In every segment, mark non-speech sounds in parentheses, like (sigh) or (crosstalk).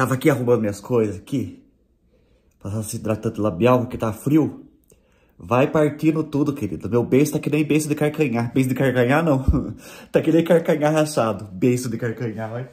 Tava aqui arrumando minhas coisas aqui. Passando esse hidratante labial porque tá frio. Vai partindo tudo, querido. Meu beijo tá que nem beijo de carcanhar. Beijo de carcanhar, não. (laughs) tá que nem carcanhar rachado. Beijo de carcanhar, vai.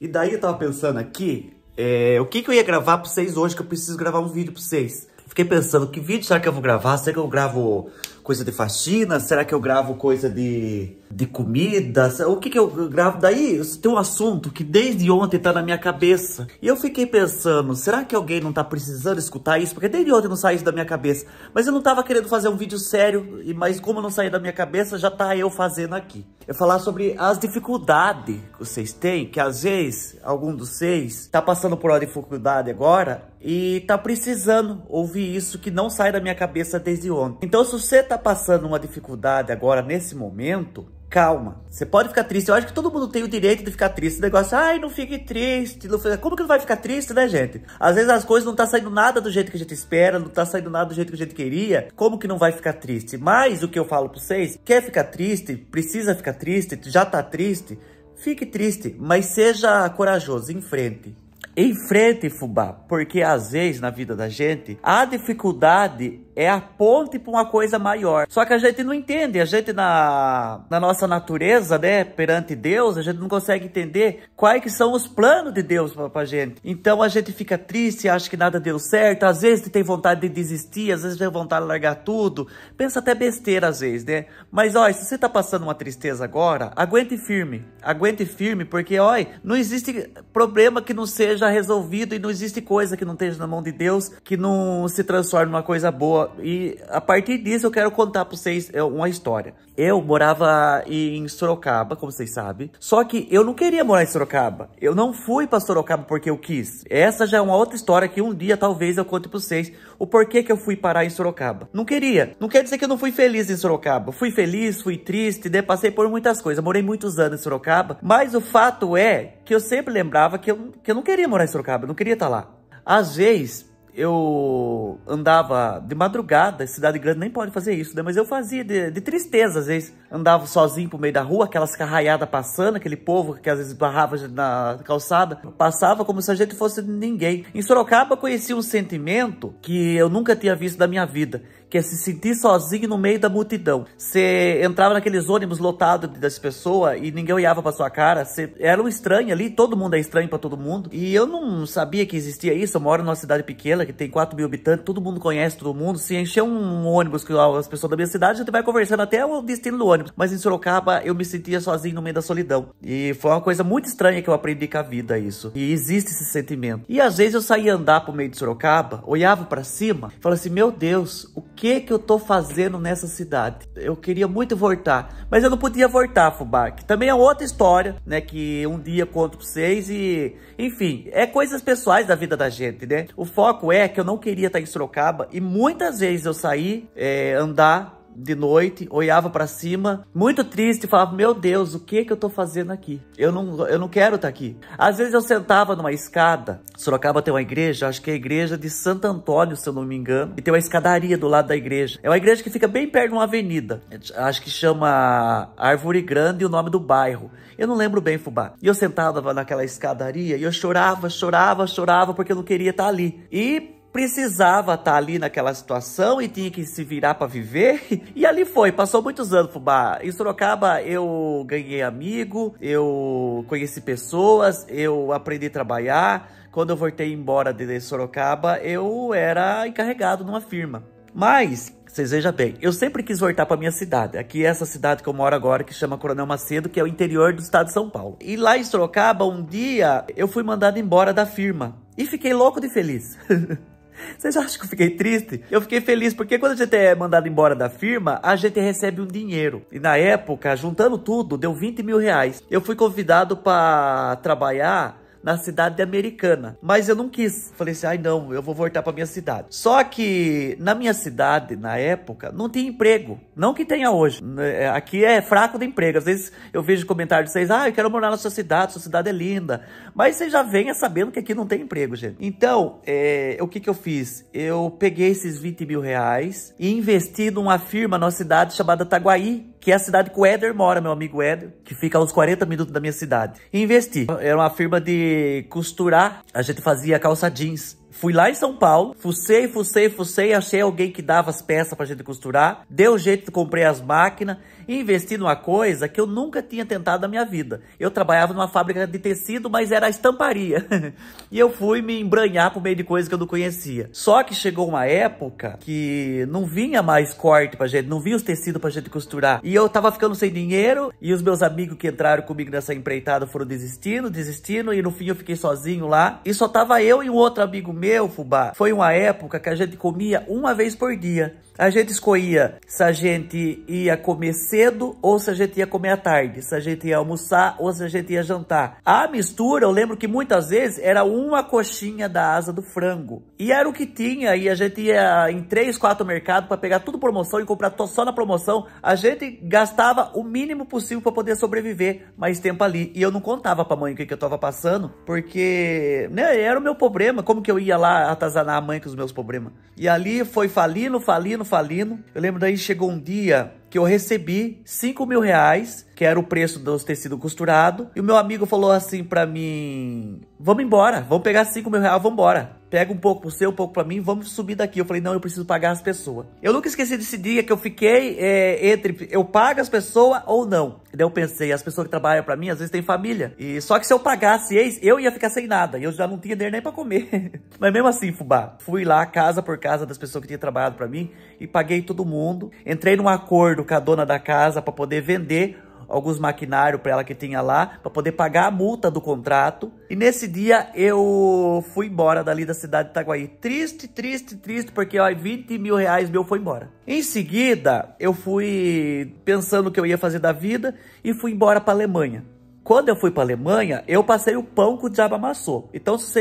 E daí eu tava pensando aqui, é, o que que eu ia gravar pra vocês hoje, que eu preciso gravar um vídeo pra vocês. Fiquei pensando, que vídeo será que eu vou gravar? Será que eu gravo coisa de faxina? Será que eu gravo coisa de, de comida? O que que eu gravo? Daí tem um assunto que desde ontem tá na minha cabeça. E eu fiquei pensando, será que alguém não tá precisando escutar isso? Porque desde ontem não saiu da minha cabeça. Mas eu não tava querendo fazer um vídeo sério, mas como não saiu da minha cabeça, já tá eu fazendo aqui. eu falar sobre as dificuldades que vocês têm, que às vezes algum dos seis tá passando por uma dificuldade agora e tá precisando ouvir isso que não sai da minha cabeça desde ontem. Então se você tá Tá passando uma dificuldade agora, nesse momento, calma. Você pode ficar triste. Eu acho que todo mundo tem o direito de ficar triste. O negócio, ai, não fique triste. Não... Como que não vai ficar triste, né, gente? Às vezes as coisas não tá saindo nada do jeito que a gente espera, não tá saindo nada do jeito que a gente queria. Como que não vai ficar triste? Mas o que eu falo para vocês, quer ficar triste, precisa ficar triste, já tá triste, fique triste, mas seja corajoso, em frente. Em frente, fubá, porque às vezes na vida da gente a dificuldade é a ponte para uma coisa maior. Só que a gente não entende, a gente na, na nossa natureza, né, perante Deus, a gente não consegue entender quais que são os planos de Deus para a gente. Então a gente fica triste, acha que nada deu certo, às vezes tem vontade de desistir, às vezes tem vontade de largar tudo, pensa até besteira às vezes, né? Mas olha, se você está passando uma tristeza agora, aguente firme, aguente firme, porque olha, não existe problema que não seja resolvido e não existe coisa que não esteja na mão de Deus que não se transforme numa coisa boa e a partir disso eu quero contar para vocês é uma história. Eu morava em Sorocaba, como vocês sabem. Só que eu não queria morar em Sorocaba. Eu não fui para Sorocaba porque eu quis. Essa já é uma outra história que um dia talvez eu conte para vocês o porquê que eu fui parar em Sorocaba. Não queria. Não quer dizer que eu não fui feliz em Sorocaba. Fui feliz, fui triste, né? passei por muitas coisas. Morei muitos anos em Sorocaba. Mas o fato é que eu sempre lembrava que eu, que eu não queria morar em Sorocaba. Eu não queria estar tá lá. Às vezes, eu andava de madrugada, cidade grande nem pode fazer isso, né? Mas eu fazia de, de tristeza, às vezes andava sozinho pro meio da rua, aquelas carraiadas passando, aquele povo que às vezes barrava na calçada, passava como se a gente fosse ninguém. Em Sorocaba eu conheci um sentimento que eu nunca tinha visto da minha vida, que é se sentir sozinho no meio da multidão. Você entrava naqueles ônibus lotados das pessoas e ninguém olhava pra sua cara, você era um estranho ali, todo mundo é estranho para todo mundo. E eu não sabia que existia isso, eu moro numa cidade pequena que tem 4 mil habitantes, todo mundo conhece todo mundo. Se encher um ônibus com as pessoas da minha cidade, a gente vai conversando até o destino do ônibus. Mas em Sorocaba eu me sentia sozinho no meio da solidão. E foi uma coisa muito estranha que eu aprendi com a vida isso. E existe esse sentimento. E às vezes eu saía andar pro meio de Sorocaba, olhava para cima, falava assim: "Meu Deus, o que que eu tô fazendo nessa cidade? Eu queria muito voltar, mas eu não podia voltar, Fubá. Que também é outra história, né? Que um dia conto pra vocês e... Enfim, é coisas pessoais da vida da gente, né? O foco é que eu não queria estar em Sorocaba e muitas vezes eu saí é, andar de noite, olhava para cima, muito triste, falava: "Meu Deus, o que que eu tô fazendo aqui? Eu não eu não quero estar tá aqui". Às vezes eu sentava numa escada. Sorocaba tem uma igreja, acho que é a igreja de Santo Antônio, se eu não me engano, e tem uma escadaria do lado da igreja. É uma igreja que fica bem perto de uma avenida. Acho que chama Árvore Grande e o nome do bairro. Eu não lembro bem, fubá. E eu sentava naquela escadaria e eu chorava, chorava, chorava porque eu não queria estar tá ali. E precisava estar tá ali naquela situação e tinha que se virar para viver. E ali foi, passou muitos anos Fubá. Em Sorocaba eu ganhei amigo, eu conheci pessoas, eu aprendi a trabalhar. Quando eu voltei embora de Sorocaba, eu era encarregado numa firma. Mas, vocês vejam bem, eu sempre quis voltar para minha cidade. Aqui é essa cidade que eu moro agora, que chama Coronel Macedo, que é o interior do estado de São Paulo. E lá em Sorocaba, um dia, eu fui mandado embora da firma. E fiquei louco de feliz. (laughs) Vocês acham que eu fiquei triste? Eu fiquei feliz porque quando a gente é mandado embora da firma, a gente recebe um dinheiro. E na época, juntando tudo, deu 20 mil reais. Eu fui convidado para trabalhar na cidade de Americana. Mas eu não quis. Falei assim, ai não, eu vou voltar para minha cidade. Só que na minha cidade, na época, não tinha emprego. Não que tenha hoje. É, aqui é fraco de emprego. Às vezes eu vejo comentários de vocês, ah, eu quero morar na sua cidade, sua cidade é linda. Mas você já venha sabendo que aqui não tem emprego, gente. Então, é, o que que eu fiz? Eu peguei esses 20 mil reais e investi numa firma na nossa cidade chamada Taguaí, que é a cidade que o Éder mora, meu amigo Éder, que fica a uns 40 minutos da minha cidade. E investi. Era uma firma de costurar, a gente fazia calça jeans Fui lá em São Paulo, fucei, fucei, fucei, achei alguém que dava as peças pra gente costurar, deu jeito, comprei as máquinas e investi numa coisa que eu nunca tinha tentado na minha vida. Eu trabalhava numa fábrica de tecido, mas era estamparia. (laughs) e eu fui me embranhar por meio de coisas que eu não conhecia. Só que chegou uma época que não vinha mais corte pra gente, não vinha os tecidos pra gente costurar. E eu tava ficando sem dinheiro e os meus amigos que entraram comigo nessa empreitada foram desistindo, desistindo e no fim eu fiquei sozinho lá. E só tava eu e um outro amigo meu, fubá, foi uma época que a gente comia uma vez por dia. A gente escolhia se a gente ia comer cedo ou se a gente ia comer à tarde, se a gente ia almoçar ou se a gente ia jantar. A mistura, eu lembro que muitas vezes era uma coxinha da asa do frango. E era o que tinha, e a gente ia em três, quatro mercados para pegar tudo promoção e comprar só na promoção. A gente gastava o mínimo possível para poder sobreviver mais tempo ali. E eu não contava pra mãe o que, que eu tava passando, porque né, era o meu problema, como que eu ia ia lá atazanar a mãe com os meus problemas. E ali foi falindo, falindo, falindo. Eu lembro daí chegou um dia que eu recebi 5 mil reais, que era o preço dos tecidos costurados. E o meu amigo falou assim para mim: Vamos embora, vamos pegar 5 mil reais, vamos embora pega um pouco pro seu, um pouco pra mim, vamos subir daqui. Eu falei, não, eu preciso pagar as pessoas. Eu nunca esqueci desse dia que eu fiquei é, entre eu pago as pessoas ou não. E daí eu pensei, as pessoas que trabalham para mim, às vezes têm família. E só que se eu pagasse eles, eu ia ficar sem nada. E eu já não tinha dinheiro nem para comer. (laughs) Mas mesmo assim, fubá, fui lá casa por casa das pessoas que tinham trabalhado para mim e paguei todo mundo. Entrei num acordo com a dona da casa para poder vender alguns maquinários para ela que tinha lá, para poder pagar a multa do contrato. E nesse dia eu fui embora dali da cidade de Itaguaí. Triste, triste, triste, porque ó, 20 mil reais meu foi embora. Em seguida, eu fui pensando o que eu ia fazer da vida e fui embora para Alemanha. Quando eu fui pra Alemanha, eu passei o pão que o diabo amassou. Então, se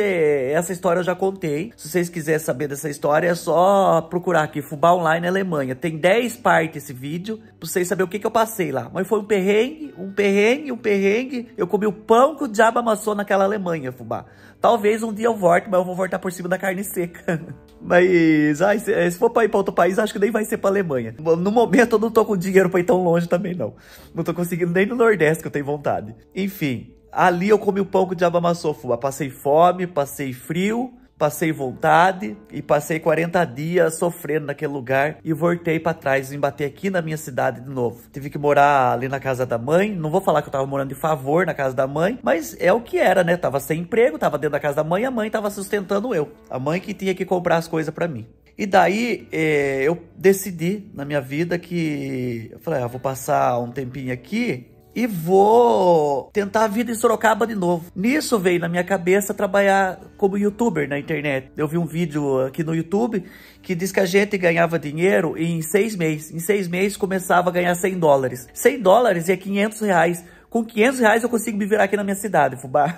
essa história eu já contei. Se vocês quiserem saber dessa história, é só procurar aqui, Fubá Online Alemanha. Tem 10 partes esse vídeo, pra vocês saberem o que, que eu passei lá. Mas foi um perrengue, um perrengue, um perrengue. Eu comi o pão que o diabo amassou naquela Alemanha, Fubá. Talvez um dia eu volte, mas eu vou voltar por cima da carne seca. (laughs) Mas, ai, se, eh, se, for pra ir pra outro país, acho que nem vai ser pra Alemanha. No momento, eu não tô com dinheiro pra ir tão longe também, não. Não tô conseguindo nem no Nordeste que eu tenho vontade. Enfim, ali eu comi o pão que o diabo amassou, Passei fome, passei frio passei vontade e passei 40 dias sofrendo naquele lugar e voltei para trás, vim bater aqui na minha cidade de novo. Tive que morar ali na casa da mãe, não vou falar que eu tava morando de favor na casa da mãe, mas é o que era, né? Tava sem emprego, tava dentro da casa da mãe, a mãe tava sustentando eu. A mãe que tinha que comprar as coisas para mim. E daí eh, eu decidi na minha vida que eu falei, ah, vou passar um tempinho aqui e vou tentar a vida em Sorocaba de novo. Nisso veio na minha cabeça trabalhar como youtuber na internet. Eu vi um vídeo aqui no YouTube que diz que a gente ganhava dinheiro em seis meses. Em seis meses começava a ganhar 100 dólares. 100 dólares é 500 reais com 500 reais eu consigo me virar aqui na minha cidade, fubá. (laughs)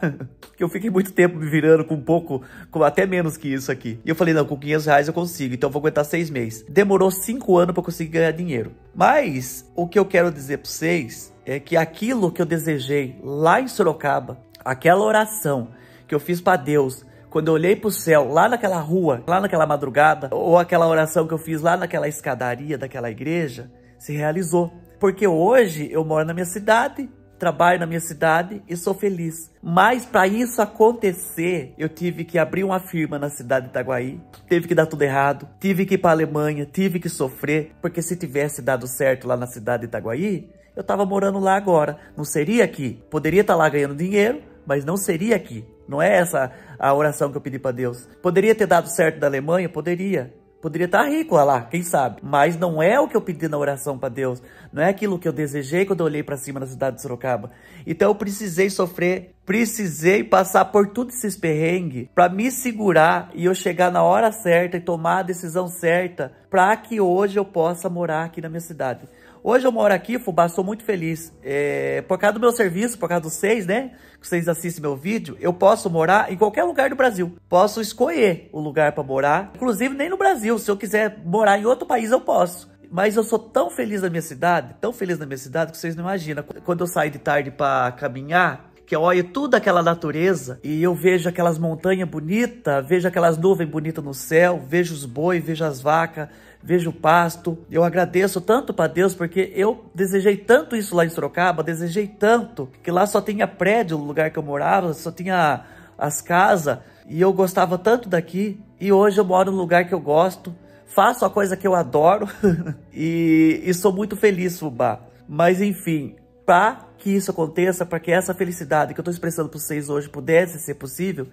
que eu fiquei muito tempo me virando com um pouco, com até menos que isso aqui. E eu falei, não, com 500 reais eu consigo, então eu vou aguentar seis meses. Demorou cinco anos para conseguir ganhar dinheiro. Mas o que eu quero dizer para vocês é que aquilo que eu desejei lá em Sorocaba, aquela oração que eu fiz para Deus, quando eu olhei pro céu, lá naquela rua, lá naquela madrugada, ou aquela oração que eu fiz lá naquela escadaria daquela igreja, se realizou. Porque hoje eu moro na minha cidade, trabalho na minha cidade e sou feliz. Mas para isso acontecer, eu tive que abrir uma firma na cidade de Itaguaí, teve que dar tudo errado, tive que ir para Alemanha, tive que sofrer, porque se tivesse dado certo lá na cidade de Itaguaí, eu estava morando lá agora, não seria aqui. Poderia estar tá lá ganhando dinheiro, mas não seria aqui. Não é essa a oração que eu pedi para Deus. Poderia ter dado certo da Alemanha? Poderia. Poderia estar tá rico, olha lá, quem sabe. Mas não é o que eu pedi na oração para Deus. Não é aquilo que eu desejei quando eu olhei para cima na cidade de Sorocaba. Então eu precisei sofrer, precisei passar por tudo esses perrengues para me segurar e eu chegar na hora certa e tomar a decisão certa para que hoje eu possa morar aqui na minha cidade. Hoje eu moro aqui, Fubá, sou muito feliz. É, por causa do meu serviço, por causa dos seis, né? Que vocês assistem meu vídeo, eu posso morar em qualquer lugar do Brasil. Posso escolher o lugar para morar. Inclusive, nem no Brasil. Se eu quiser morar em outro país, eu posso. Mas eu sou tão feliz na minha cidade, tão feliz na minha cidade, que vocês não imaginam. Quando eu saio de tarde para caminhar, que eu olho tudo aquela natureza e eu vejo aquelas montanhas bonitas, vejo aquelas nuvens bonitas no céu, vejo os bois, vejo as vacas, vejo o pasto. Eu agradeço tanto para Deus porque eu desejei tanto isso lá em Sorocaba, desejei tanto que lá só tinha prédio no lugar que eu morava, só tinha as casas e eu gostava tanto daqui e hoje eu moro num lugar que eu gosto, faço a coisa que eu adoro (laughs) e, e, sou muito feliz, Fubá. Mas enfim, para que isso aconteça, para que essa felicidade que eu estou expressando para vocês hoje pudesse ser possível,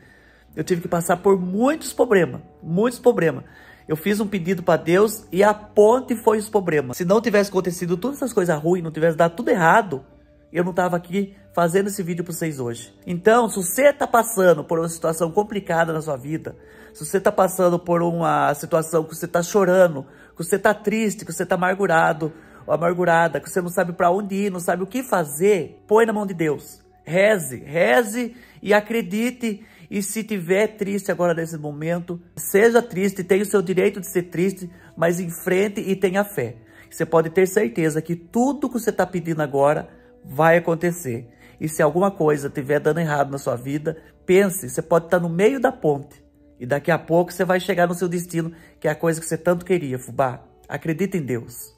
eu tive que passar por muitos problemas, muitos problemas eu fiz um pedido para Deus e a ponte foi os problemas. Se não tivesse acontecido todas essas coisas ruins, não tivesse dado tudo errado, eu não estava aqui fazendo esse vídeo para vocês hoje. Então, se você está passando por uma situação complicada na sua vida, se você está passando por uma situação que você está chorando, que você está triste, que você está amargurado, ou amargurada, que você não sabe para onde ir, não sabe o que fazer, põe na mão de Deus. Reze, reze e acredite e se tiver triste agora nesse momento, seja triste, tenha o seu direito de ser triste, mas enfrente e tenha fé. Você pode ter certeza que tudo que você está pedindo agora vai acontecer. E se alguma coisa estiver dando errado na sua vida, pense, você pode estar tá no meio da ponte. E daqui a pouco você vai chegar no seu destino, que é a coisa que você tanto queria, fubá. Acredita em Deus.